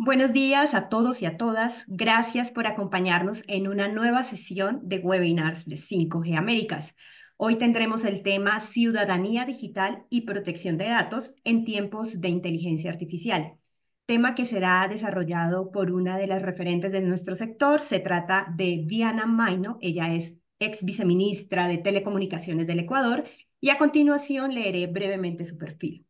Buenos días a todos y a todas. Gracias por acompañarnos en una nueva sesión de webinars de 5G Américas. Hoy tendremos el tema Ciudadanía Digital y Protección de Datos en tiempos de inteligencia artificial, tema que será desarrollado por una de las referentes de nuestro sector. Se trata de Diana Maino, ella es ex viceministra de Telecomunicaciones del Ecuador y a continuación leeré brevemente su perfil.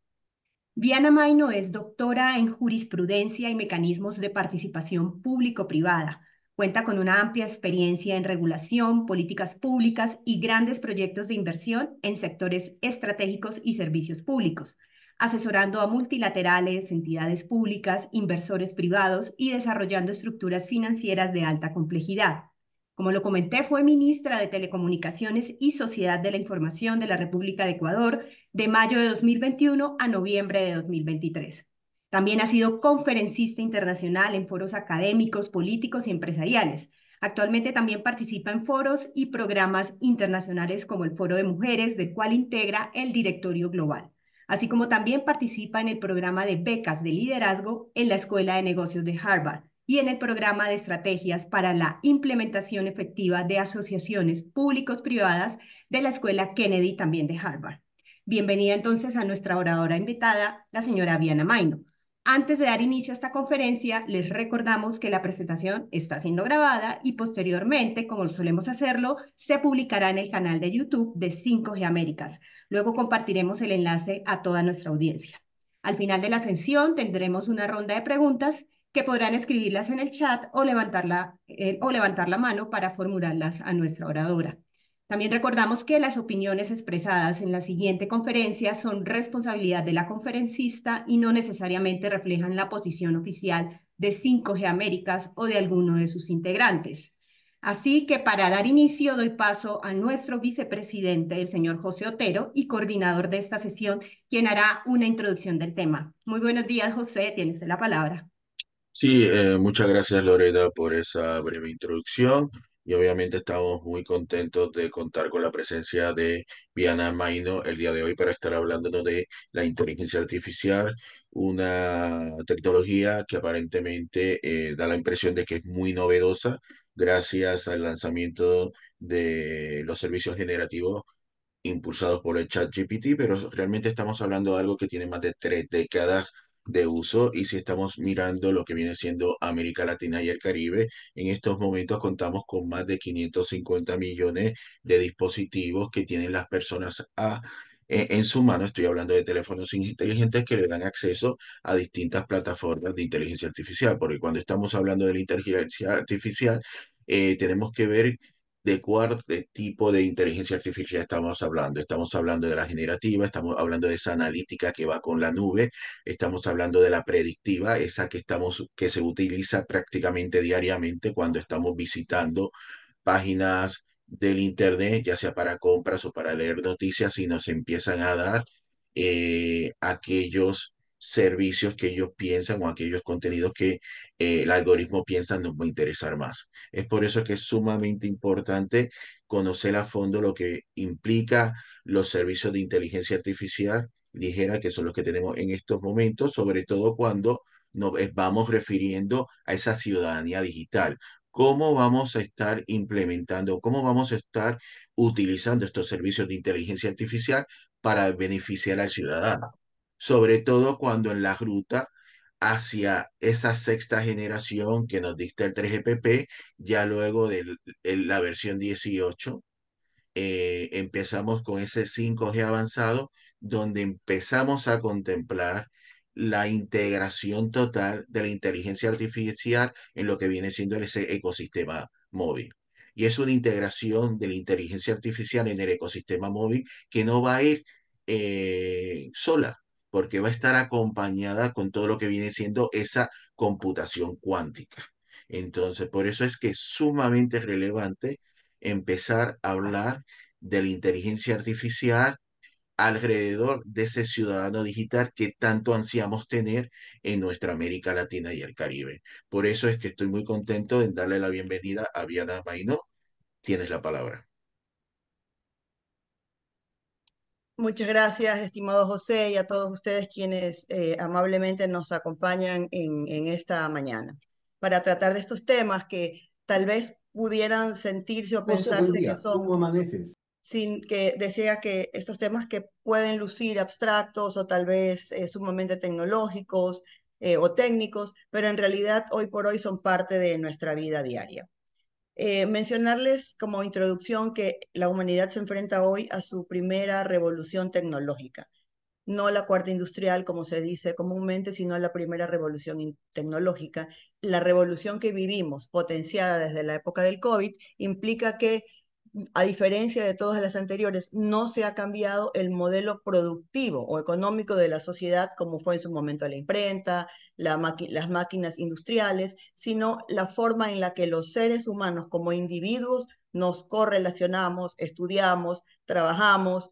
Diana Maino es doctora en jurisprudencia y mecanismos de participación público-privada. Cuenta con una amplia experiencia en regulación, políticas públicas y grandes proyectos de inversión en sectores estratégicos y servicios públicos, asesorando a multilaterales, entidades públicas, inversores privados y desarrollando estructuras financieras de alta complejidad. Como lo comenté, fue ministra de Telecomunicaciones y Sociedad de la Información de la República de Ecuador de mayo de 2021 a noviembre de 2023. También ha sido conferencista internacional en foros académicos, políticos y empresariales. Actualmente también participa en foros y programas internacionales como el Foro de Mujeres, del cual integra el Directorio Global, así como también participa en el programa de becas de liderazgo en la Escuela de Negocios de Harvard y en el programa de estrategias para la implementación efectiva de asociaciones públicos-privadas de la Escuela Kennedy, también de Harvard. Bienvenida entonces a nuestra oradora invitada, la señora Viana Maino. Antes de dar inicio a esta conferencia, les recordamos que la presentación está siendo grabada y posteriormente, como solemos hacerlo, se publicará en el canal de YouTube de 5G Américas. Luego compartiremos el enlace a toda nuestra audiencia. Al final de la sesión tendremos una ronda de preguntas que podrán escribirlas en el chat o levantar la, eh, o levantar la mano para formularlas a nuestra oradora. También recordamos que las opiniones expresadas en la siguiente conferencia son responsabilidad de la conferencista y no necesariamente reflejan la posición oficial de 5G Américas o de alguno de sus integrantes. Así que para dar inicio doy paso a nuestro vicepresidente, el señor José Otero, y coordinador de esta sesión, quien hará una introducción del tema. Muy buenos días, José, tienes la palabra. Sí, eh, muchas gracias Lorena por esa breve introducción y obviamente estamos muy contentos de contar con la presencia de Viana Maino el día de hoy para estar hablándonos de la inteligencia artificial, una tecnología que aparentemente eh, da la impresión de que es muy novedosa gracias al lanzamiento de los servicios generativos impulsados por el ChatGPT, pero realmente estamos hablando de algo que tiene más de tres décadas de uso y si estamos mirando lo que viene siendo América Latina y el Caribe, en estos momentos contamos con más de 550 millones de dispositivos que tienen las personas a, ah, e-, en, su mano. Estoy hablando de teléfonos inteligentes que le dan acceso a distintas plataformas de inteligencia artificial, porque cuando estamos hablando de la inteligencia artificial, eh, tenemos que ver ¿De cuál tipo de inteligencia artificial estamos hablando? Estamos hablando de la generativa, estamos hablando de esa analítica que va con la nube, estamos hablando de la predictiva, esa que, estamos, que se utiliza prácticamente diariamente cuando estamos visitando páginas del Internet, ya sea para compras o para leer noticias, y nos empiezan a dar eh, aquellos servicios que ellos piensan o aquellos contenidos que eh, el algoritmo piensa nos va a interesar más. Es por eso que es sumamente importante conocer a fondo lo que implica los servicios de inteligencia artificial ligera, que son los que tenemos en estos momentos, sobre todo cuando nos vamos refiriendo a esa ciudadanía digital. ¿Cómo vamos a estar implementando, cómo vamos a estar utilizando estos servicios de inteligencia artificial para beneficiar al ciudadano? sobre todo cuando en la ruta hacia esa sexta generación que nos diste el 3GPP, ya luego de la versión 18, eh, empezamos con ese 5G avanzado, donde empezamos a contemplar la integración total de la inteligencia artificial en lo que viene siendo ese ecosistema móvil. Y es una integración de la inteligencia artificial en el ecosistema móvil que no va a ir eh, sola, porque va a estar acompañada con todo lo que viene siendo esa computación cuántica. Entonces, por eso es que es sumamente relevante empezar a hablar de la inteligencia artificial alrededor de ese ciudadano digital que tanto ansiamos tener en nuestra América Latina y el Caribe. Por eso es que estoy muy contento en darle la bienvenida a Viana Maino. Tienes la palabra. Muchas gracias, estimado José, y a todos ustedes quienes eh, amablemente nos acompañan en, esta mañana para tratar de estos temas que tal vez pudieran sentirse o pensarse que son... ¿Cómo Sin que decía que estos temas que pueden lucir abstractos o tal vez eh, sumamente tecnológicos eh, o técnicos, pero en realidad hoy por hoy son parte de nuestra vida diaria. Eh, mencionarles como introducción que la humanidad se enfrenta hoy a su primera revolución tecnológica, no la cuarta industrial, como se dice comúnmente, sino la primera revolución tecnológica. La revolución que vivimos, potenciada desde la época del COVID, implica que a diferencia de todas las anteriores, no se ha cambiado el modelo productivo o económico de la sociedad como fue en su momento la imprenta, las máquinas industriales, sino la forma en la que los seres humanos como individuos nos correlacionamos, estudiamos, trabajamos,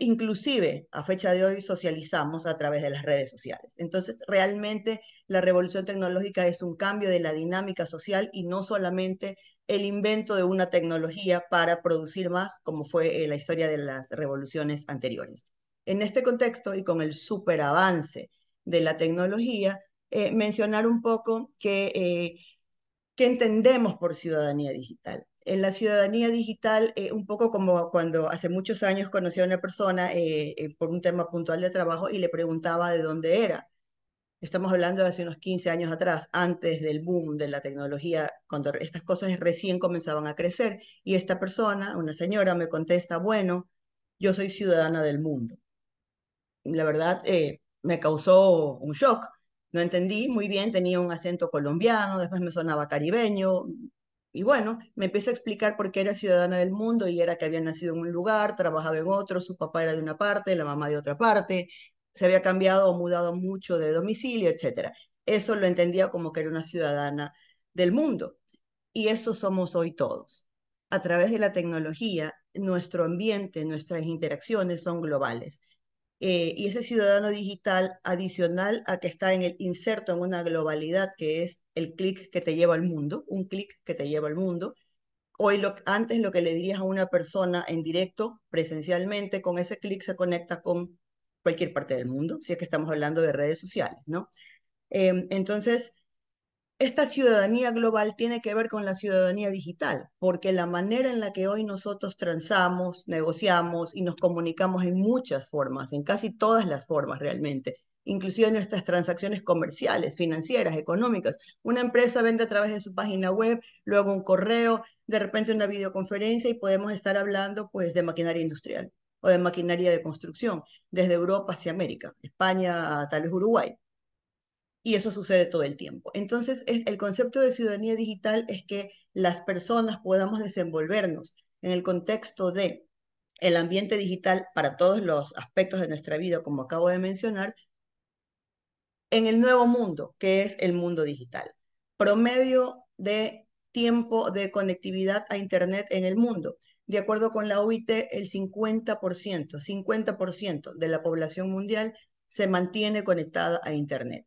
inclusive a fecha de hoy socializamos a través de las redes sociales. Entonces, realmente la revolución tecnológica es un cambio de la dinámica social y no solamente el invento de una tecnología para producir más, como fue eh, la historia de las revoluciones anteriores. En este contexto y con el superavance de la tecnología, eh, mencionar un poco qué eh, entendemos por ciudadanía digital en la ciudadanía digital, un poco como cuando hace muchos años conocí a una persona por un tema puntual de trabajo y le preguntaba de dónde era. Estamos hablando de hace unos 15 años atrás, antes del boom de la tecnología, cuando estas cosas recién comenzaban a crecer. Y esta persona, una señora, me contesta, bueno, yo soy ciudadana del mundo. La verdad, eh, me causó un shock. No entendí muy bien, tenía un acento colombiano, después me sonaba caribeño, y bueno, me empecé a explicar por qué era ciudadana del mundo y era que había nacido en un lugar, trabajado en otro, su papá era de una parte, la mamá de otra parte, se había cambiado o mudado mucho de domicilio, etcétera. Eso lo entendía como que era una ciudadana del mundo. Y eso somos hoy todos. A través de la tecnología, nuestro ambiente, nuestras interacciones son globales. Eh, y ese ciudadano digital, adicional a que está en el inserto en una globalidad que es el clic que te lleva al mundo, un clic que te lleva al mundo, hoy lo, antes lo que le dirías a una persona en directo, presencialmente, con ese clic se conecta con cualquier parte del mundo, si es que estamos hablando de redes sociales, ¿no? Em, entonces, esta ciudadanía global tiene que ver con la ciudadanía digital, porque la manera en la que hoy nosotros transamos, negociamos y nos comunicamos en muchas formas, en casi todas las formas realmente, inclusive en nuestras transacciones comerciales, financieras, económicas. Una empresa vende a través de su página web, luego un correo, de repente una videoconferencia y podemos estar hablando pues de maquinaria industrial o de maquinaria de construcción, desde Europa hacia América, España a tal vez Uruguay. Y eso sucede todo el tiempo. Entonces, el concepto de ciudadanía digital es que las personas podamos desenvolvernos en el contexto de el ambiente digital para todos los aspectos de nuestra vida, como acabo de mencionar, en el nuevo mundo, que es el mundo digital. Promedio de tiempo de conectividad a Internet en el mundo de acuerdo con la OIT, el 50%, 50% de la población mundial se mantiene conectada a Internet.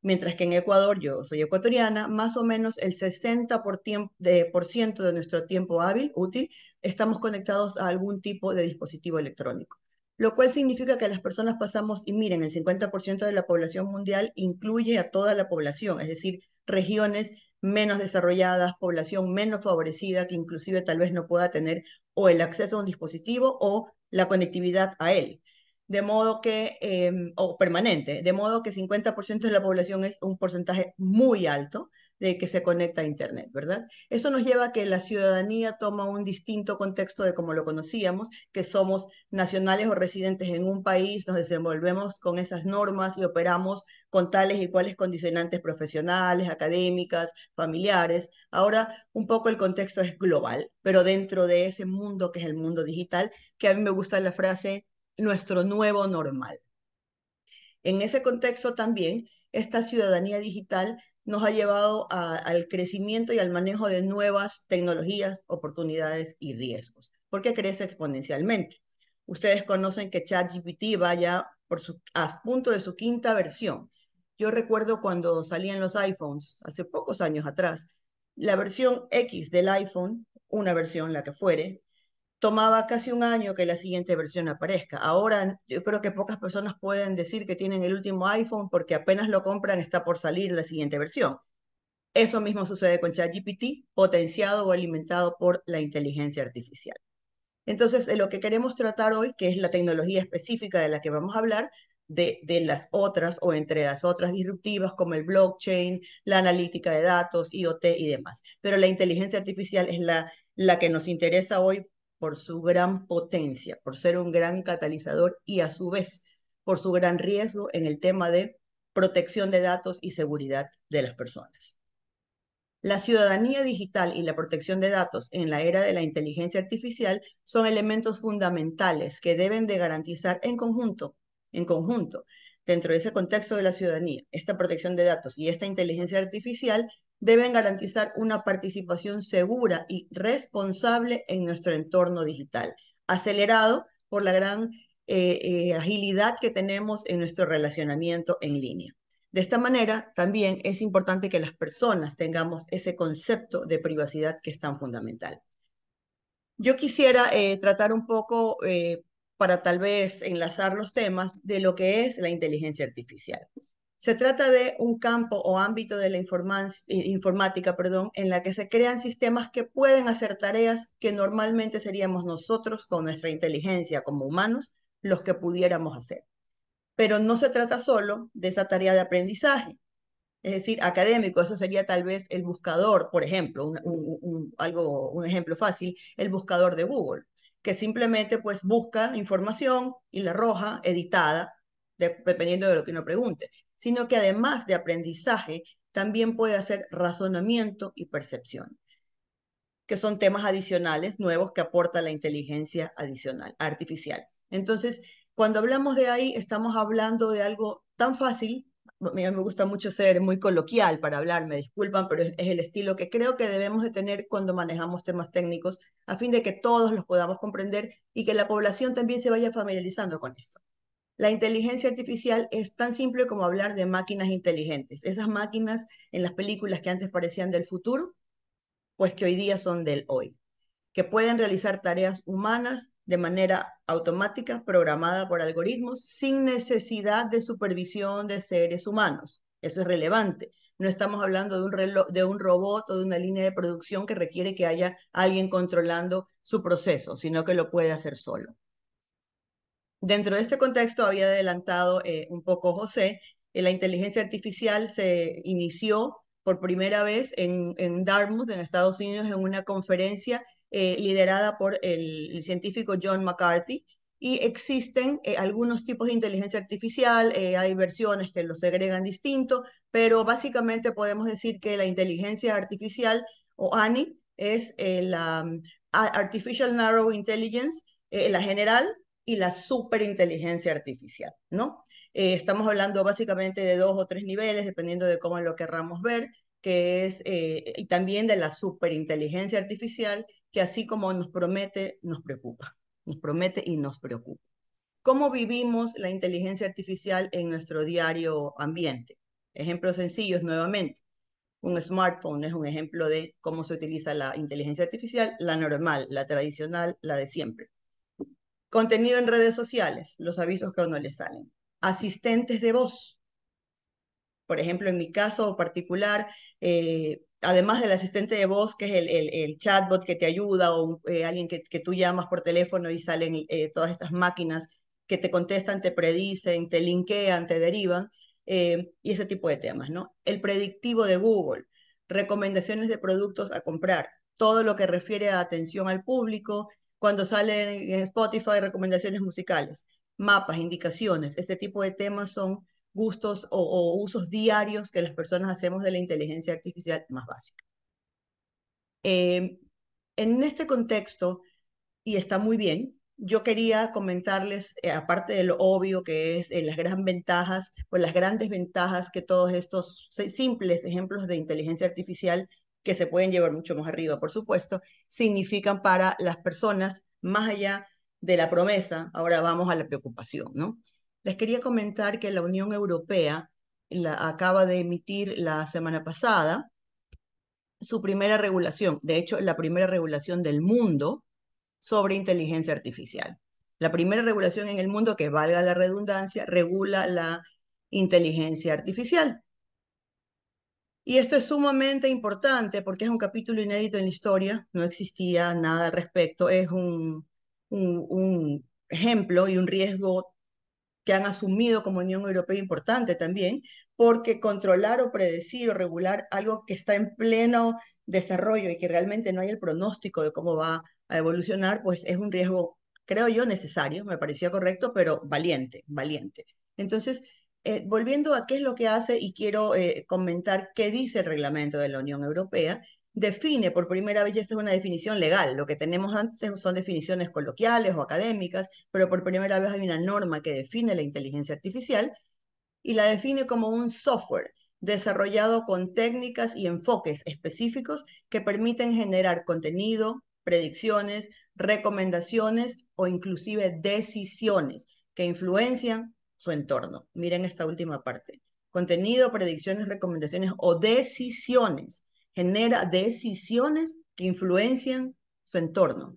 Mientras que en Ecuador, yo soy ecuatoriana, más o menos el 60% de, por ciento de nuestro tiempo hábil, útil, estamos conectados a algún tipo de dispositivo electrónico. Lo cual significa que las personas pasamos, y miren, el 50% de la población mundial incluye a toda la población, es decir, regiones menos desarrolladas, población menos favorecida que inclusive tal vez no pueda tener o el acceso a un dispositivo o la conectividad a él. De modo que, em, o permanente, de modo que 50% de la población es un porcentaje muy alto de que se conecta a Internet, ¿verdad? Eso nos lleva a que la ciudadanía toma un distinto contexto de como lo conocíamos, que somos nacionales o residentes en un país, nos desenvolvemos con esas normas y operamos con tales y cuales condicionantes profesionales, académicas, familiares. Ahora un poco el contexto es global, pero dentro de ese mundo que es el mundo digital, que a mí me gusta la frase nuestro nuevo normal. En ese contexto también, esta ciudadanía digital nos ha llevado al crecimiento y al manejo de nuevas tecnologías, oportunidades y riesgos, porque crece exponencialmente. Ustedes conocen que ChatGPT vaya por su, a punto de su quinta versión. Yo recuerdo cuando salían los iPhones, hace pocos años atrás, la versión X del iPhone, una versión la que fuere, tomaba casi un año que la siguiente versión aparezca. Ahora yo creo que pocas personas pueden decir que tienen el último iPhone porque apenas lo compran está por salir la siguiente versión. Eso mismo sucede con ChatGPT, potenciado o alimentado por la inteligencia artificial. Entonces, lo que queremos tratar hoy, que es la tecnología específica de la que vamos a hablar, de, de, las otras o entre las otras disruptivas como el blockchain, la analítica de datos, IoT y demás. Pero la inteligencia artificial es la, la que nos interesa hoy por su gran potencia, por ser un gran catalizador y a su vez por su gran riesgo en el tema de protección de datos y seguridad de las personas. La ciudadanía digital y la protección de datos en la era de la inteligencia artificial son elementos fundamentales que deben de garantizar en conjunto, en conjunto, dentro de ese contexto de la ciudadanía, esta protección de datos y esta inteligencia artificial deben garantizar una participación segura y responsable en nuestro entorno digital, acelerado por la gran eh, eh, agilidad que tenemos en nuestro relacionamiento en línea. De esta manera, también es importante que las personas tengamos ese concepto de privacidad que es tan fundamental. Yo quisiera eh, tratar un poco, para tal vez enlazar los temas, de lo que es la inteligencia artificial. Se trata de un campo o ámbito de la eh, informática perdón, en la que se crean sistemas que pueden hacer tareas que normalmente seríamos nosotros con nuestra inteligencia como humanos los que pudiéramos hacer. Pero no se trata solo de esa tarea de aprendizaje, es decir, académico, eso sería tal vez el buscador, por ejemplo, un, algo, un ejemplo fácil, el buscador de Google, que simplemente pues busca información y la arroja editada, dependiendo de lo que uno pregunte sino que además de aprendizaje, también puede hacer razonamiento y percepción, que son temas adicionales, nuevos que aporta la inteligencia adicional, artificial. Entonces, cuando hablamos de ahí, estamos hablando de algo tan fácil, me gusta mucho ser muy coloquial para hablar, me disculpan, pero es el estilo que creo que debemos de tener cuando manejamos temas técnicos, a fin de que todos los podamos comprender y que la población también se vaya familiarizando con esto la inteligencia artificial es tan simple como hablar de máquinas inteligentes. Esas máquinas en las películas que antes parecían del futuro, pues que hoy día son del hoy, que pueden realizar tareas humanas de manera automática, programada por algoritmos, sin necesidad de supervisión de seres humanos. Eso es relevante. No estamos hablando de un, robot o de una línea de producción que requiere que haya alguien controlando su proceso, sino que lo puede hacer solo. Dentro de este contexto, había adelantado eh, un poco José, eh, la inteligencia artificial se inició por primera vez en, Dartmouth, en Estados Unidos, en una conferencia eh, liderada por el, científico John McCarthy. Y existen algunos tipos de inteligencia artificial, hay versiones que los segregan distinto, pero básicamente podemos decir que la inteligencia artificial o ANI es la mm, Artificial Narrow Intelligence, la general, y la superinteligencia artificial, ¿no? Eh, estamos hablando básicamente de dos o tres niveles, dependiendo de cómo lo querramos ver, que es, eh, y también de la superinteligencia artificial, que así como nos promete, nos preocupa, nos promete y nos preocupa. ¿Cómo vivimos la inteligencia artificial en nuestro diario ambiente? Ejemplos sencillos nuevamente. Un smartphone es un ejemplo de cómo se utiliza la inteligencia artificial, la normal, la tradicional, la de siempre. Contenido en redes sociales, los avisos que a uno le salen. Asistentes de voz. Por ejemplo, en mi caso particular, eh, además del asistente de voz, que es el, chatbot que te ayuda o eh, alguien que, tú llamas por teléfono y salen eh, todas estas máquinas que te contestan, te predicen, te linkean, te derivan, y ese tipo de temas, ¿no? El predictivo de Google, recomendaciones de productos a comprar, todo lo que refiere a atención al público, cuando salen en Spotify recomendaciones musicales, mapas, indicaciones, este tipo de temas son gustos o, usos diarios que las personas hacemos de la inteligencia artificial más básica. Em, en este contexto, y está muy bien, yo quería comentarles, eh, aparte de lo obvio que es eh, las grandes ventajas o las grandes ventajas que todos estos simples ejemplos de inteligencia artificial que se pueden llevar mucho más arriba, por supuesto, significan para las personas más allá de la promesa. Ahora vamos a la preocupación, ¿no? Les quería comentar que la Unión Europea acaba de emitir la semana pasada su primera regulación, de hecho, la primera regulación del mundo sobre inteligencia artificial. La primera regulación en el mundo que valga la redundancia regula la inteligencia artificial. Y esto es sumamente importante porque es un capítulo inédito en la historia, no existía nada al respecto, es un, ejemplo y un riesgo que han asumido como Unión Europea importante también, porque controlar o predecir o regular algo que está en pleno desarrollo y que realmente no hay el pronóstico de cómo va a evolucionar, pues es un riesgo, creo yo, necesario, me parecía correcto, pero valiente, valiente. Entonces, eh, volviendo a qué es lo que hace y quiero eh, comentar qué dice el reglamento de la Unión Europea, define por primera vez, esta es una definición legal, lo que tenemos antes son definiciones coloquiales o académicas, pero por primera vez hay una norma que define la inteligencia artificial y la define como un software desarrollado con técnicas y enfoques específicos que permiten generar contenido, predicciones, recomendaciones o inclusive decisiones que influencian su entorno. Miren esta última parte. Contenido, predicciones, recomendaciones o decisiones. Genera decisiones que influencian su entorno.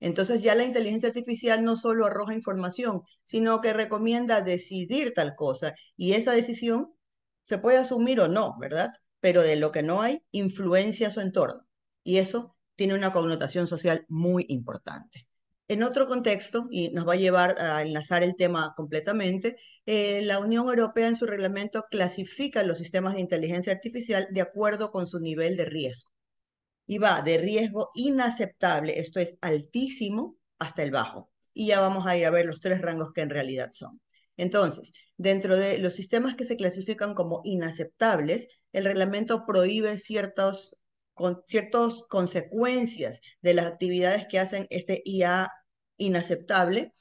Entonces ya la inteligencia artificial no solo arroja información, sino que recomienda decidir tal cosa y esa decisión se puede asumir o no, ¿verdad? Pero de lo que no hay, influencia su entorno. Y eso tiene una connotación social muy importante. En otro contexto, y nos va a llevar a enlazar el tema completamente, eh, la Unión Europea en su reglamento clasifica los sistemas de inteligencia artificial de acuerdo con su nivel de riesgo. Y va de riesgo inaceptable, esto es altísimo, hasta el bajo. Y ya vamos a ir a ver los tres rangos que en realidad son. Entonces, dentro de los sistemas que se clasifican como inaceptables, el reglamento prohíbe ciertos con ciertas consecuencias de las actividades que hacen este IA inaceptable,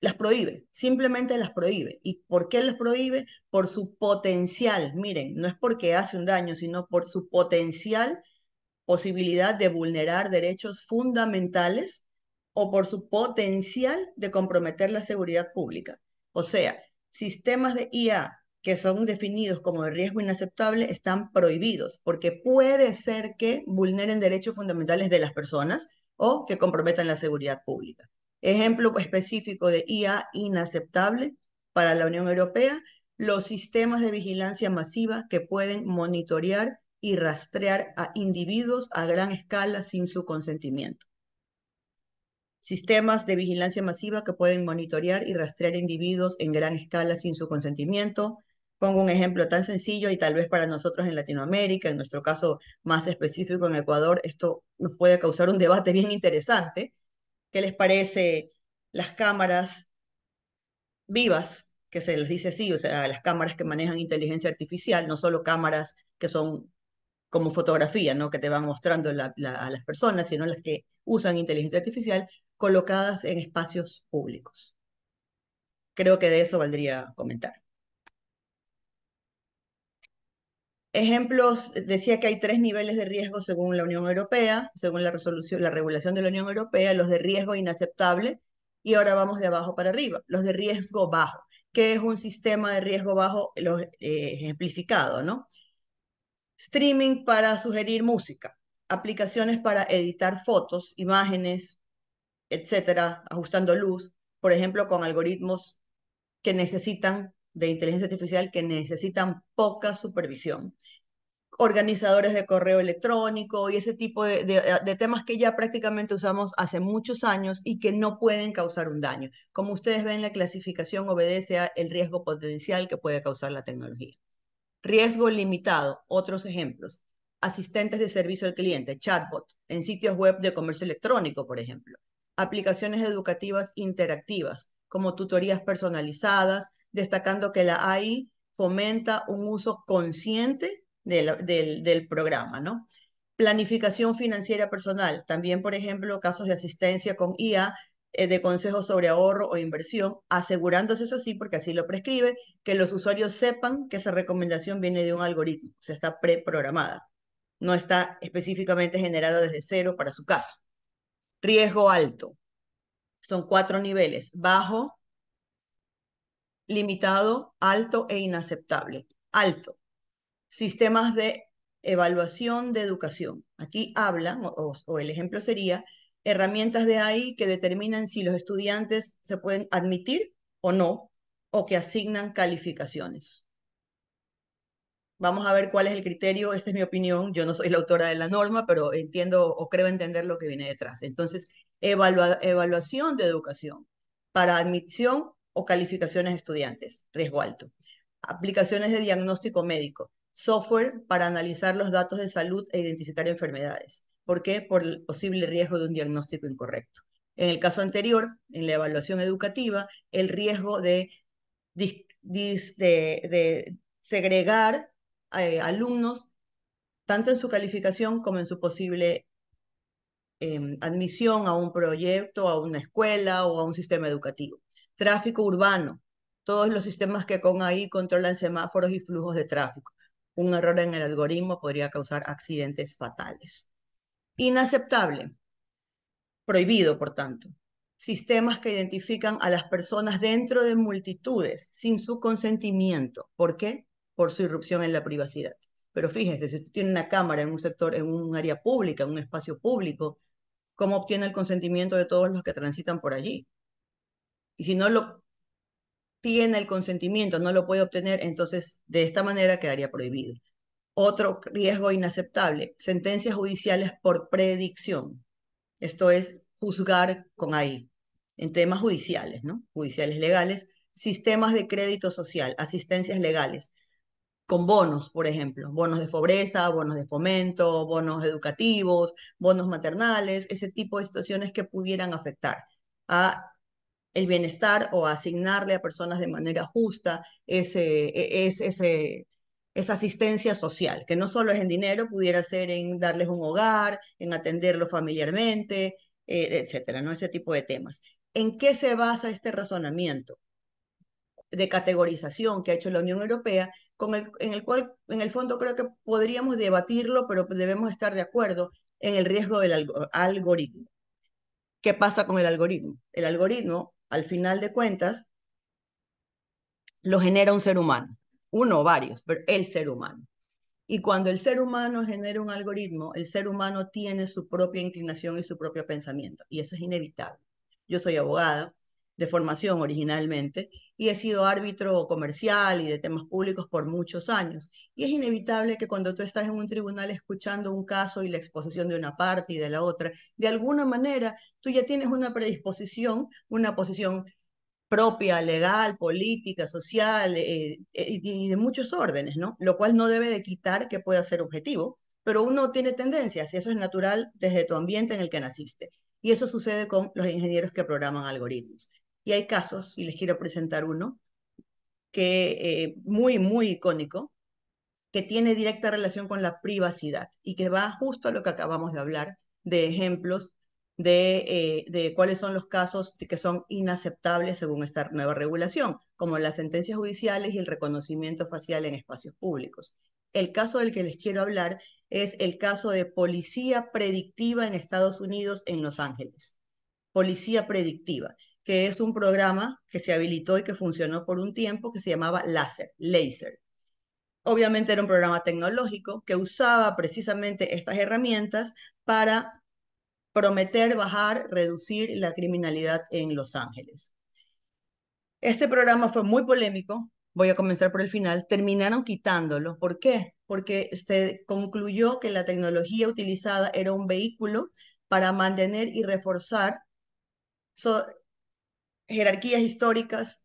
las prohíbe, simplemente las prohíbe. ¿Y por qué las prohíbe? Por su potencial, miren, no es porque hace un daño, sino por su potencial posibilidad de vulnerar derechos fundamentales o por su potencial de comprometer la seguridad pública. O sea, sistemas de IA que son definidos como de riesgo inaceptable están prohibidos porque puede ser que vulneren derechos fundamentales de las personas o que comprometan la seguridad pública. Ejemplo específico de IA inaceptable para la Unión Europea, los sistemas de vigilancia masiva que pueden monitorear y rastrear a individuos a gran escala sin su consentimiento. Sistemas de vigilancia masiva que pueden monitorear y rastrear individuos en gran escala sin su consentimiento. Pongo un ejemplo tan sencillo y tal vez para nosotros en Latinoamérica, en nuestro caso más específico en Ecuador, esto nos puede causar un debate bien interesante, ¿Qué les parece las cámaras vivas? que se les dice así, o sea, las cámaras que manejan inteligencia artificial, no solo cámaras que son como fotografía, ¿no? Que te van mostrando a las personas, sino las que usan inteligencia artificial colocadas en espacios públicos. Creo que de eso valdría comentar. Ejemplos, decía que hay tres niveles de riesgo según la Unión Europea, según la resolución, la regulación de la Unión Europea, los de riesgo inaceptable, y ahora vamos de abajo para arriba, los de riesgo bajo, que es un sistema de riesgo bajo los, eh, ejemplificado, ¿no? Streaming para sugerir música, aplicaciones para editar fotos, imágenes, etcétera, ajustando luz, por ejemplo, con algoritmos que necesitan de inteligencia artificial que necesitan poca supervisión. Organizadores de correo electrónico y ese tipo de, temas que ya prácticamente usamos hace muchos años y que no pueden causar un daño. Como ustedes ven, la clasificación obedece al riesgo potencial que puede causar la tecnología. Riesgo limitado, otros ejemplos. Asistentes de servicio al cliente, chatbot, en sitios web de comercio electrónico, por ejemplo. Aplicaciones educativas interactivas, como tutorías personalizadas, destacando que la AI fomenta un uso consciente del, programa, ¿no? Planificación financiera personal, también, por ejemplo, casos de asistencia con IA eh, de consejos sobre ahorro o inversión, asegurándose eso sí, porque así lo prescribe, que los usuarios sepan que esa recomendación viene de un algoritmo, o sea, está preprogramada, no está específicamente generada desde cero para su caso. Riesgo alto. Son cuatro niveles, bajo, limitado, alto e inaceptable. Alto. Sistemas de evaluación de educación. Aquí habla, o, el ejemplo sería, herramientas de ahí que determinan si los estudiantes se pueden admitir o no, o que asignan calificaciones. Vamos a ver cuál es el criterio, esta es mi opinión, yo no soy la autora de la norma, pero entiendo o creo entender lo que viene detrás. Entonces, evaluación de educación para admisión o calificaciones estudiantes, riesgo alto. Aplicaciones de diagnóstico médico, software para analizar los datos de salud e identificar enfermedades. ¿Por qué? Por el posible riesgo de un diagnóstico incorrecto. En el caso anterior, en la evaluación educativa, el riesgo de, de, segregar eh, alumnos tanto en su calificación como en su posible em, admisión a un proyecto, a una escuela o a un sistema educativo tráfico urbano, todos los sistemas que con ahí controlan semáforos y flujos de tráfico. Un error en el algoritmo podría causar accidentes fatales. Inaceptable. Prohibido, por tanto. Sistemas que identifican a las personas dentro de multitudes sin su consentimiento. ¿Por qué? Por su irrupción en la privacidad. Pero fíjense, si usted tiene una cámara en un sector, en un área pública, en un espacio público, ¿cómo obtiene el consentimiento de todos los que transitan por allí? Y si no lo tiene el consentimiento, no lo puede obtener, entonces de esta manera quedaría prohibido. Otro riesgo inaceptable, sentencias judiciales por predicción. Esto es juzgar con ahí, en temas judiciales, ¿no? Judiciales legales, sistemas de crédito social, asistencias legales, con bonos, por ejemplo, bonos de pobreza, bonos de fomento, bonos educativos, bonos maternales, ese tipo de situaciones que pudieran afectar a el bienestar o asignarle a personas de manera justa ese, e, ese, esa asistencia social, que no solo es en dinero, pudiera ser en darles un hogar, en atenderlo familiarmente, eh, etcétera, ¿no? Ese tipo de temas. ¿En qué se basa este razonamiento de categorización que ha hecho la Unión Europea, con el, en el cual, en el fondo, creo que podríamos debatirlo, pero debemos estar de acuerdo en el riesgo del algoritmo? ¿Qué pasa con el algoritmo? El algoritmo al final de cuentas, lo genera un ser humano, uno o varios, pero el ser humano. Y cuando el ser humano genera un algoritmo, el ser humano tiene su propia inclinación y su propio pensamiento, y eso es inevitable. Yo soy abogada, de formación originalmente y he sido árbitro comercial y de temas públicos por muchos años. Y es inevitable que cuando tú estás en un tribunal escuchando un caso y la exposición de una parte y de la otra, de alguna manera tú ya tienes una predisposición, una posición propia, legal, política, social eh, eh, y de muchos órdenes, ¿no? Lo cual no debe de quitar que pueda ser objetivo, pero uno tiene tendencias y eso es natural desde tu ambiente en el que naciste. Y eso sucede con los ingenieros que programan algoritmos. Y hay casos, y les quiero presentar uno, que eh, muy, muy icónico, que tiene directa relación con la privacidad y que va justo a lo que acabamos de hablar, de ejemplos de, eh, de cuáles son los casos que son inaceptables según esta nueva regulación, como las sentencias judiciales y el reconocimiento facial en espacios públicos. El caso del que les quiero hablar es el caso de policía predictiva en Estados Unidos, en Los Ángeles. Policía predictiva que es un programa que se habilitó y que funcionó por un tiempo que se llamaba Laser, Laser. Obviamente era un programa tecnológico que usaba precisamente estas herramientas para prometer bajar, reducir la criminalidad en Los Ángeles. Este programa fue muy polémico, voy a comenzar por el final, terminaron quitándolo. ¿Por qué? Porque se concluyó que la tecnología utilizada era un vehículo para mantener y reforzar jerarquías históricas,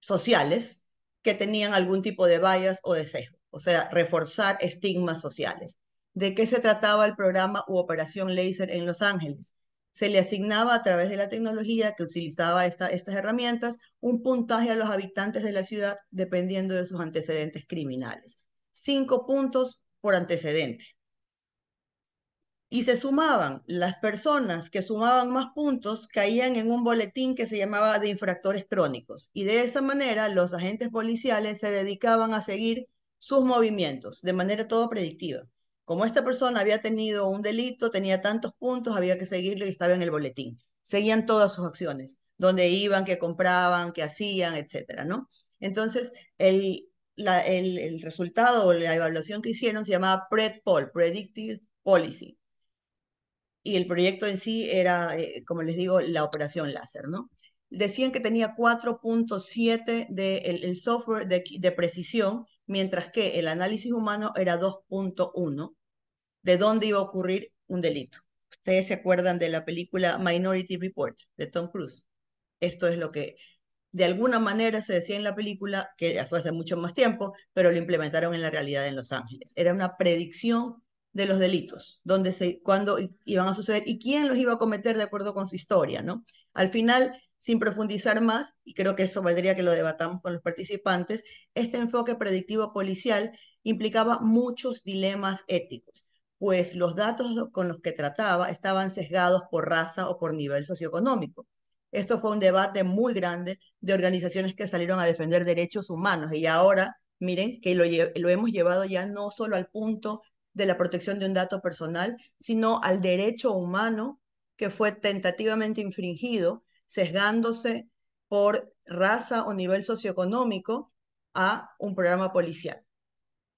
sociales, que tenían algún tipo de vallas o de o sea, reforzar estigmas sociales. ¿De qué se trataba el programa u operación Laser en Los Ángeles? Se le asignaba a través de la tecnología que utilizaba estas herramientas un puntaje a los habitantes de la ciudad dependiendo de sus antecedentes criminales. Cinco puntos por antecedente y se sumaban. Las personas que sumaban más puntos caían en un boletín que se llamaba de infractores crónicos y de esa manera los agentes policiales se dedicaban a seguir sus movimientos de manera todo predictiva. Como esta persona había tenido un delito, tenía tantos puntos, había que seguirlo y estaba en el boletín. Seguían todas sus acciones, donde iban, qué compraban, qué hacían, etcétera, ¿no? Entonces, el, el, el resultado o la evaluación que hicieron se llamaba PredPol, Predictive Policy y el proyecto en sí era, eh, como les digo, la operación láser, ¿no? Decían que tenía 4.7 de el, software de, de, precisión, mientras que el análisis humano era 2.1, de dónde iba a ocurrir un delito. Ustedes se acuerdan de la película Minority Report de Tom Cruise. Esto es lo que de alguna manera se decía en la película, que fue hace mucho más tiempo, pero lo implementaron en la realidad en Los Ángeles. Era una predicción de los delitos, donde se, cuándo iban a suceder y quién los iba a cometer de acuerdo con su historia, ¿no? Al final, sin profundizar más, y creo que eso valdría que lo debatamos con los participantes, este enfoque predictivo policial implicaba muchos dilemas éticos, pues los datos con los que trataba estaban sesgados por raza o por nivel socioeconómico. Esto fue un debate muy grande de organizaciones que salieron a defender derechos humanos y ahora miren que lo, hemos llevado ya no solo al punto de la protección de un dato personal, sino al derecho humano que fue tentativamente infringido, sesgándose por raza o nivel socioeconómico a un programa policial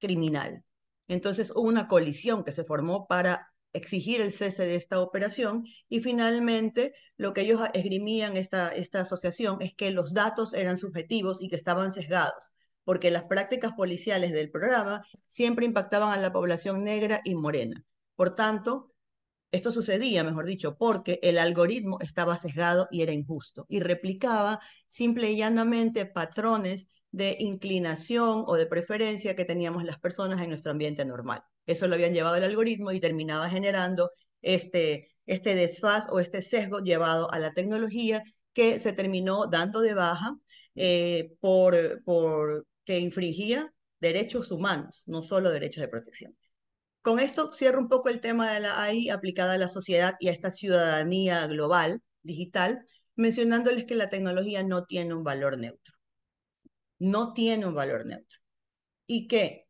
criminal. Entonces hubo una colisión que se formó para exigir el cese de esta operación y finalmente lo que ellos esgrimían esta, esta asociación es que los datos eran subjetivos y que estaban sesgados porque las prácticas policiales del programa siempre impactaban a la población negra y morena. Por tanto, esto sucedía, mejor dicho, porque el algoritmo estaba sesgado y era injusto y replicaba simple y llanamente patrones de inclinación o de preferencia que teníamos las personas en nuestro ambiente normal. Eso lo habían llevado el algoritmo y terminaba generando este, este desfaz o este sesgo llevado a la tecnología que se terminó dando de baja eh, por, por que infringía derechos humanos, no solo derechos de protección. Con esto cierro un poco el tema de la AI aplicada a la sociedad y a esta ciudadanía global, digital, mencionándoles que la tecnología no tiene un valor neutro. No tiene un valor neutro. ¿Y qué?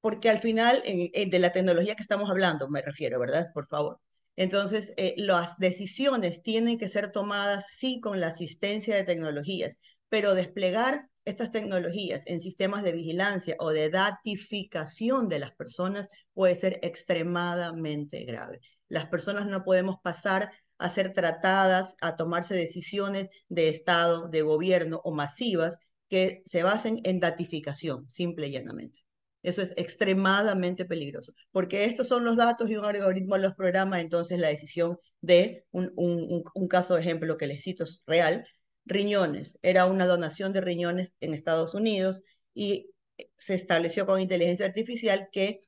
Porque al final, de la tecnología que estamos hablando, me refiero, ¿verdad? Por favor. Entonces, eh, las decisiones tienen que ser tomadas, sí, con la asistencia de tecnologías, pero desplegar estas tecnologías en sistemas de vigilancia o de datificación de las personas puede ser extremadamente grave. Las personas no podemos pasar a ser tratadas, a tomarse decisiones de Estado, de gobierno o masivas que se basen en datificación, simple y llanamente. Eso es extremadamente peligroso, porque estos son los datos y un algoritmo los programa, entonces la decisión de un, caso de ejemplo que les cito es real, riñones. Era una donación de riñones en Estados Unidos y se estableció con inteligencia artificial que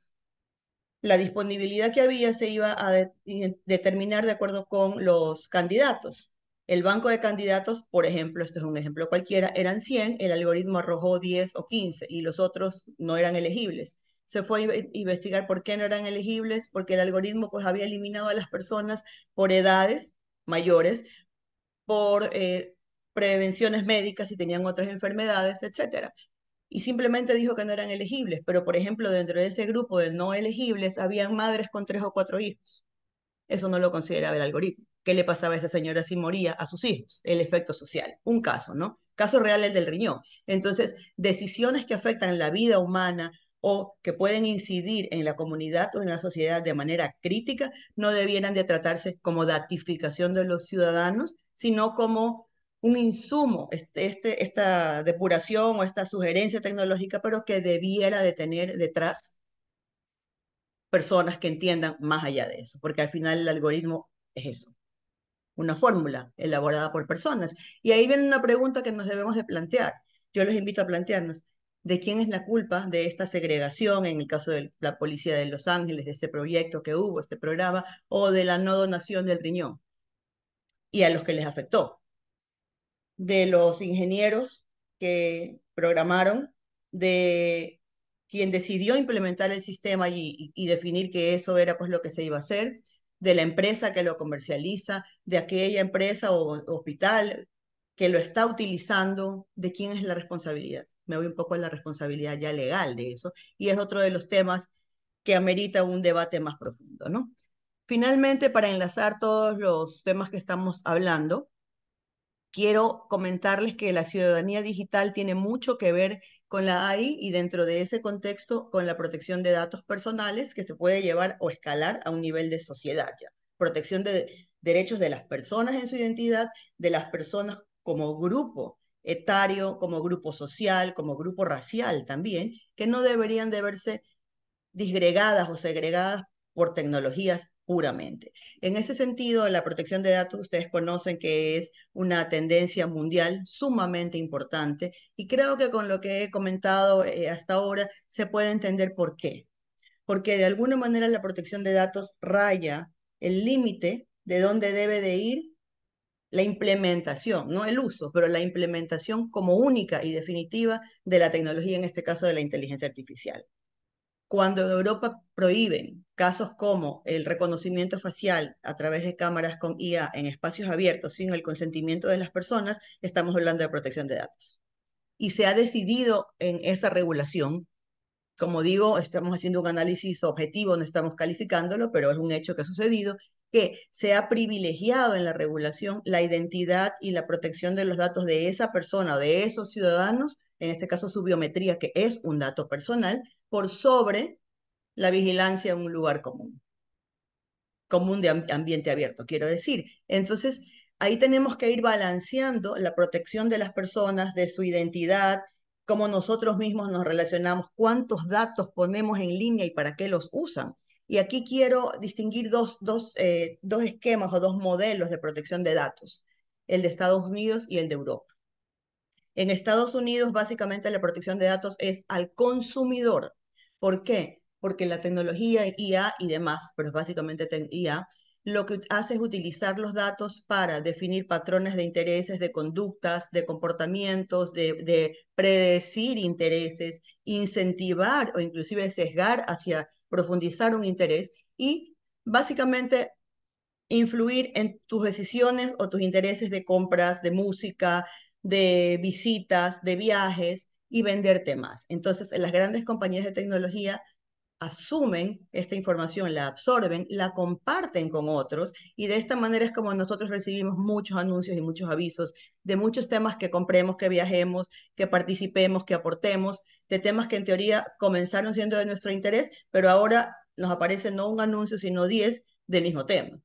la disponibilidad que había se iba a determinar de acuerdo con los candidatos. El banco de candidatos, por ejemplo, esto es un ejemplo cualquiera, eran 100, el algoritmo arrojó 10 o 15 y los otros no eran elegibles. Se fue a investigar por qué no eran elegibles, porque el algoritmo pues había eliminado a las personas por edades mayores, por eh, prevenciones médicas y tenían otras enfermedades, etcétera. Y simplemente dijo que no eran elegibles, pero por ejemplo, dentro de ese grupo de no elegibles, habían madres con tres o cuatro hijos. Eso no lo consideraba el algoritmo. ¿Qué le pasaba a esa señora si moría a sus hijos? El efecto social. Un caso, ¿no? Caso real del riñón. Entonces, decisiones que afectan la vida humana, o que pueden incidir en la comunidad o en la sociedad de manera crítica no debieran de tratarse como datificación de los ciudadanos, sino como un insumo, este, este, esta depuración o esta sugerencia tecnológica, pero que debiera de tener detrás personas que entiendan más allá de eso, porque al final el algoritmo es eso, una fórmula elaborada por personas. Y ahí viene una pregunta que nos debemos de plantear. Yo los invito a plantearnos, ¿de quién es la culpa de esta segregación en el caso de la policía de Los Ángeles, de este proyecto que hubo, este programa, o de la no donación del riñón? Y a los que les afectó, de los ingenieros que programaron, de quien decidió implementar el sistema y, definir que eso era pues lo que se iba a hacer, de la empresa que lo comercializa, de aquella empresa o hospital que lo está utilizando, de quién es la responsabilidad. Me voy un poco a la responsabilidad ya legal de eso y es otro de los temas que amerita un debate más profundo, ¿no? Finalmente, para enlazar todos los temas que estamos hablando, quiero comentarles que la ciudadanía digital tiene mucho que ver con la AI y dentro de ese contexto con la protección de datos personales que se puede llevar o escalar a un nivel de sociedad ya. Protección de derechos de las personas en su identidad, de las personas como grupo etario, como grupo social, como grupo racial también, que no deberían de verse disgregadas o segregadas por tecnologías puramente. En ese sentido, la protección de datos ustedes conocen que es una tendencia mundial sumamente importante y creo que con lo que he comentado eh, hasta ahora se puede entender por qué. Porque de alguna manera la protección de datos raya el límite de dónde debe de ir la implementación, no el uso, pero la implementación como única y definitiva de la tecnología, en este caso de la inteligencia artificial. Cuando Europa prohíben casos como el reconocimiento facial a través de cámaras con IA en espacios abiertos sin el consentimiento de las personas, estamos hablando de protección de datos. Y se ha decidido en esa regulación, como digo, estamos haciendo un análisis objetivo, no estamos calificándolo, pero es un hecho que ha sucedido, que se ha privilegiado en la regulación la identidad y la protección de los datos de esa persona de esos ciudadanos en este caso su biometría, que es un dato personal, por sobre la vigilancia en un lugar común, común de ambiente abierto, quiero decir. Entonces, ahí tenemos que ir balanceando la protección de las personas, de su identidad, cómo nosotros mismos nos relacionamos, cuántos datos ponemos en línea y para qué los usan. Y aquí quiero distinguir dos, dos, eh, dos esquemas o dos modelos de protección de datos, el de Estados Unidos y el de Europa. En Estados Unidos, básicamente, la protección de datos es al consumidor. ¿Por qué? Porque la tecnología IA y demás, pero básicamente IA, lo que hace es utilizar los datos para definir patrones de intereses, de conductas, de comportamientos, de, de, predecir intereses, incentivar o inclusive sesgar hacia profundizar un interés y básicamente influir en tus decisiones o tus intereses de compras, de música, de visitas, de viajes y venderte más. Entonces, las grandes compañías de tecnología asumen esta información, la absorben, la comparten con otros y de esta manera es como nosotros recibimos muchos anuncios y muchos avisos de muchos temas que compremos, que viajemos, que participemos, que aportemos, de temas que en teoría comenzaron siendo de nuestro interés, pero ahora nos aparece no un anuncio, sino 10 del mismo tema.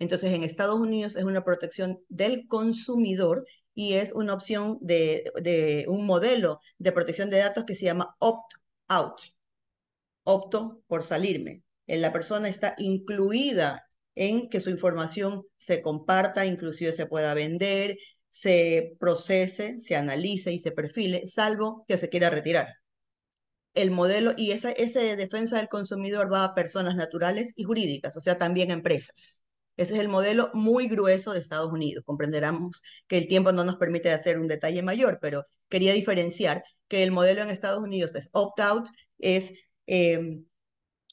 Entonces, en Estados Unidos es una protección del consumidor y es una opción de, un modelo de protección de datos que se llama opt-out. Opto por salirme. Eh, la persona está incluida en que su información se comparta, inclusive se pueda vender, se procese, se analice y se perfile, salvo que se quiera retirar. El modelo y esa, esa defensa del consumidor va a personas naturales y jurídicas, o sea, también a empresas. Ese es el modelo muy grueso de Estados Unidos. Comprenderamos que el tiempo no nos permite hacer un detalle mayor, pero quería diferenciar que el modelo en Estados Unidos es opt-out, es em,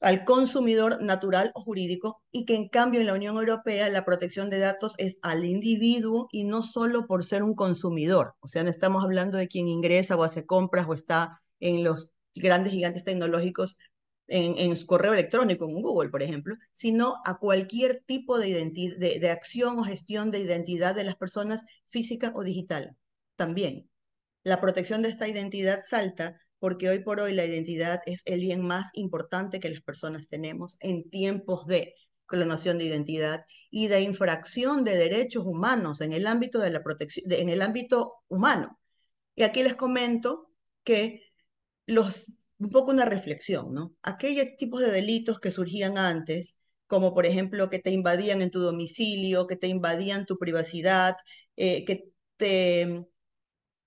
al consumidor natural o jurídico, y que en cambio en la Unión Europea la protección de datos es al individuo y no solo por ser un consumidor. O sea, no estamos hablando de quien ingresa o hace compras o está en los grandes gigantes tecnológicos en, su correo electrónico, en Google, por ejemplo, sino a cualquier tipo de, de, de, acción o gestión de identidad de las personas física o digital. También la protección de esta identidad salta porque hoy por hoy la identidad es el bien más importante que las personas tenemos en tiempos de clonación de identidad y de infracción de derechos humanos en el ámbito de la protección en el ámbito humano. Y aquí les comento que los un poco una reflexión, ¿no? Aquellos tipos de delitos que surgían antes, como por ejemplo que te invadían en tu domicilio, que te invadían tu privacidad, eh, que te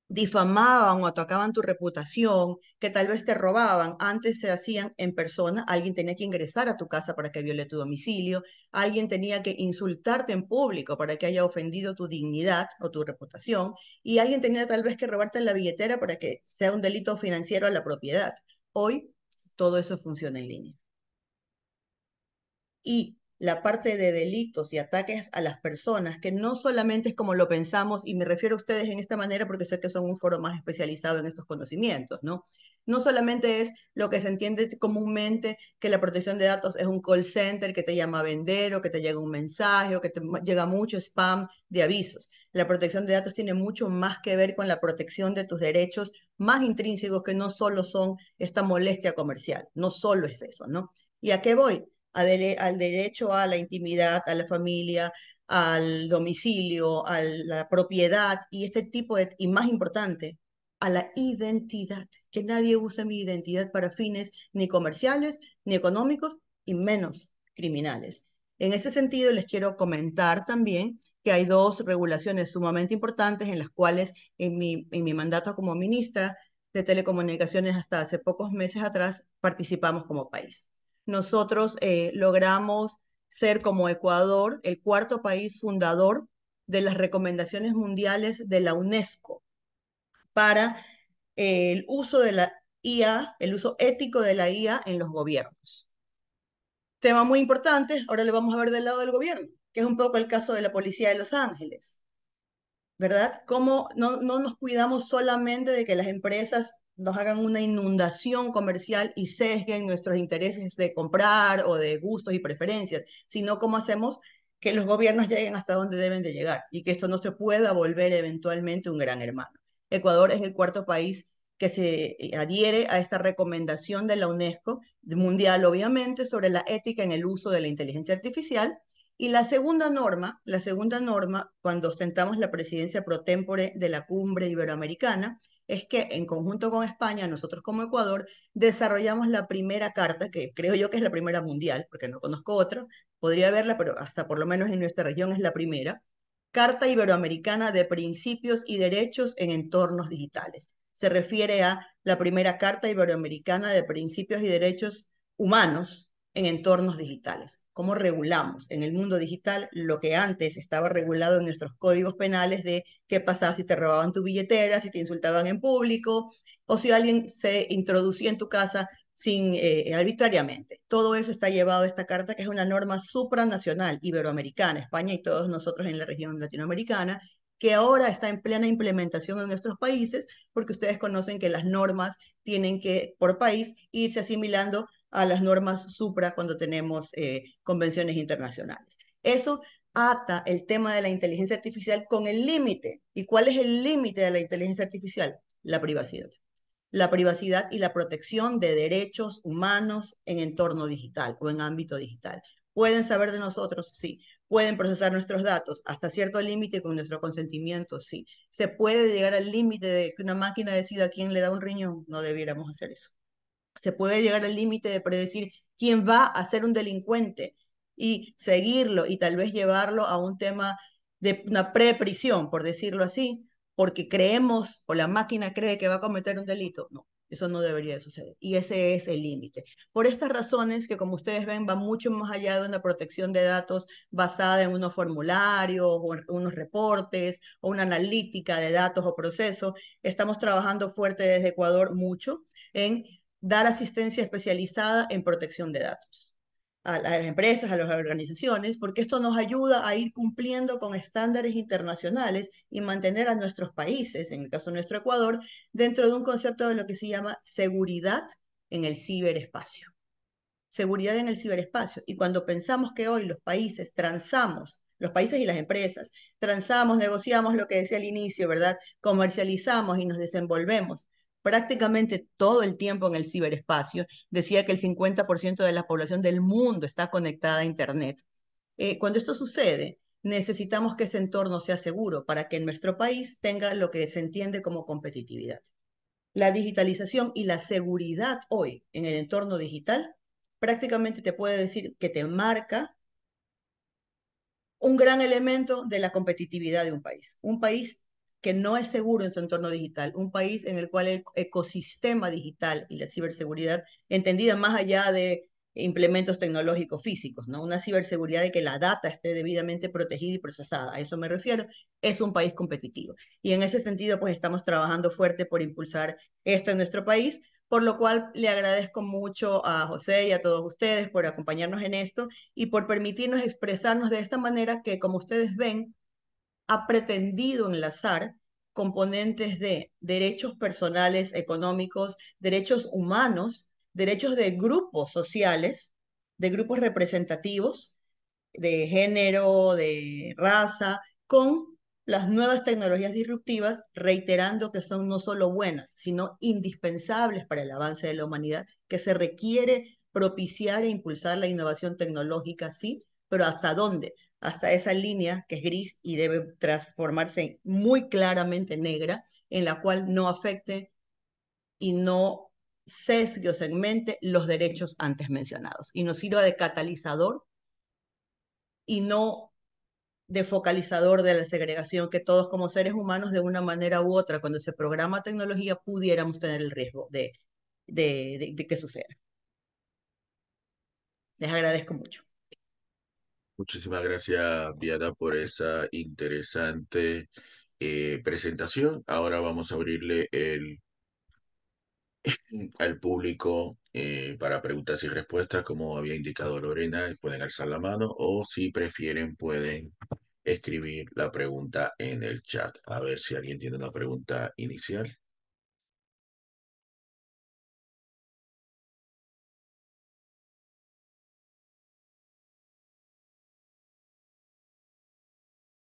difamaban o atacaban tu reputación, que tal vez te robaban, antes se hacían en persona, alguien tenía que ingresar a tu casa para que viole tu domicilio, alguien tenía que insultarte en público para que haya ofendido tu dignidad o tu reputación, y alguien tenía tal vez que robarte la billetera para que sea un delito financiero a la propiedad. Hoy todo eso funciona en línea. Y la parte de delitos y ataques a las personas, que no solamente es como lo pensamos, y me refiero a ustedes en esta manera porque sé que son un foro más especializado en estos conocimientos, ¿no? No solamente es lo que se entiende comúnmente que la protección de datos es un call center que te llama a vender o que te llega un mensaje o que te llega mucho spam de avisos, la protección de datos tiene mucho más que ver con la protección de tus derechos más intrínsecos que no solo son esta molestia comercial, no solo es eso, ¿no? ¿Y a qué voy? al derecho a la intimidad, a la familia, al domicilio, a la propiedad y este tipo de, y más importante, a la identidad, que nadie use mi identidad para fines ni comerciales, ni económicos y menos criminales. En ese sentido, les quiero comentar también que hay dos regulaciones sumamente importantes en las cuales en mi, en mi mandato como ministra de Telecomunicaciones hasta hace pocos meses atrás participamos como país. Nosotros eh, logramos ser como Ecuador el cuarto país fundador de las recomendaciones mundiales de la UNESCO para el uso de la IA, el uso ético de la IA en los gobiernos. Tema muy importante, ahora le vamos a ver del lado del gobierno que es un poco el caso de la policía de Los Ángeles, ¿verdad? ¿Cómo no, no nos cuidamos solamente de que las empresas nos hagan una inundación comercial y sesguen nuestros intereses de comprar o de gustos y preferencias, sino cómo hacemos que los gobiernos lleguen hasta donde deben de llegar y que esto no se pueda volver eventualmente un gran hermano. Ecuador es el cuarto país que se adhiere a esta recomendación de la UNESCO mundial, obviamente, sobre la ética en el uso de la inteligencia artificial y la segunda norma, la segunda norma, cuando ostentamos la presidencia pro tempore de la cumbre iberoamericana, es que en conjunto con España, nosotros como Ecuador, desarrollamos la primera carta, que creo yo que es la primera mundial, porque no conozco otra, podría haberla, pero hasta por lo menos en nuestra región es la primera, Carta Iberoamericana de Principios y Derechos en Entornos Digitales. Se refiere a la primera Carta Iberoamericana de Principios y Derechos Humanos en Entornos Digitales cómo regulamos en el mundo digital lo que antes estaba regulado en nuestros códigos penales de qué pasaba si te robaban tu billetera, si te insultaban en público o si alguien se introducía en tu casa sin eh, arbitrariamente. Todo eso está llevado a esta carta que es una norma supranacional iberoamericana, España y todos nosotros en la región latinoamericana que ahora está en plena implementación en nuestros países, porque ustedes conocen que las normas tienen que, por país, irse asimilando a las normas supra cuando tenemos eh, convenciones internacionales. Eso ata el tema de la inteligencia artificial con el límite. ¿Y cuál es el límite de la inteligencia artificial? La privacidad. La privacidad y la protección de derechos humanos en entorno digital o en ámbito digital. ¿Pueden saber de nosotros? Sí. ¿Pueden procesar nuestros datos hasta cierto límite con nuestro consentimiento? Sí. ¿Se puede llegar al límite de que una máquina decida a quién le da un riñón? No debiéramos hacer eso se puede llegar al límite de predecir quién va a ser un delincuente y seguirlo y tal vez llevarlo a un tema de una preprisión, por decirlo así, porque creemos o la máquina cree que va a cometer un delito. No, eso no debería de suceder. Y ese es el límite. Por estas razones que, como ustedes ven, va mucho más allá de una protección de datos basada en unos formularios o unos reportes o una analítica de datos o procesos, estamos trabajando fuerte desde Ecuador mucho en dar asistencia especializada en protección de datos a las empresas, a las organizaciones, porque esto nos ayuda a ir cumpliendo con estándares internacionales y mantener a nuestros países, en el caso de nuestro Ecuador, dentro de un concepto de lo que se llama seguridad en el ciberespacio. Seguridad en el ciberespacio. Y cuando pensamos que hoy los países transamos, los países y las empresas, transamos, negociamos lo que decía al inicio, ¿verdad? Comercializamos y nos desenvolvemos prácticamente todo el tiempo en el ciberespacio. Decía que el 50% de la población del mundo está conectada a Internet. Eh, cuando esto sucede, necesitamos que ese entorno sea seguro para que nuestro país tenga lo que se entiende como competitividad. La digitalización y la seguridad hoy en el entorno digital prácticamente te puede decir que te marca un gran elemento de la competitividad de un país. Un país que no es seguro en su entorno digital, un país en el cual el ecosistema digital y la ciberseguridad, entendida más allá de implementos tecnológicos físicos, ¿no? Una ciberseguridad de que la data esté debidamente protegida y procesada, a eso me refiero, es un país competitivo. Y en ese sentido, pues estamos trabajando fuerte por impulsar esto en nuestro país, por lo cual le agradezco mucho a José y a todos ustedes por acompañarnos en esto y por permitirnos expresarnos de esta manera que, como ustedes ven, ha pretendido enlazar componentes de derechos personales, económicos, derechos humanos, derechos de grupos sociales, de grupos representativos, de género, de raza, con las nuevas tecnologías disruptivas, reiterando que son no solo buenas, sino indispensables para el avance de la humanidad, que se requiere propiciar e impulsar la innovación tecnológica, sí, pero ¿hasta dónde? hasta esa línea que es gris y debe transformarse muy claramente negra, en la cual no afecte y no sesgue o segmente los derechos antes mencionados y nos sirva de catalizador y no de focalizador de la segregación que todos como seres humanos de una manera u otra cuando se programa tecnología pudiéramos tener el riesgo de, de que suceda. Les agradezco mucho. Muchísimas gracias, Diana, por esa interesante eh, presentación. Ahora vamos a abrirle el al público eh, para preguntas y respuestas, como había indicado Lorena, pueden alzar la mano o si prefieren pueden escribir la pregunta en el chat. A ver si alguien tiene una pregunta inicial.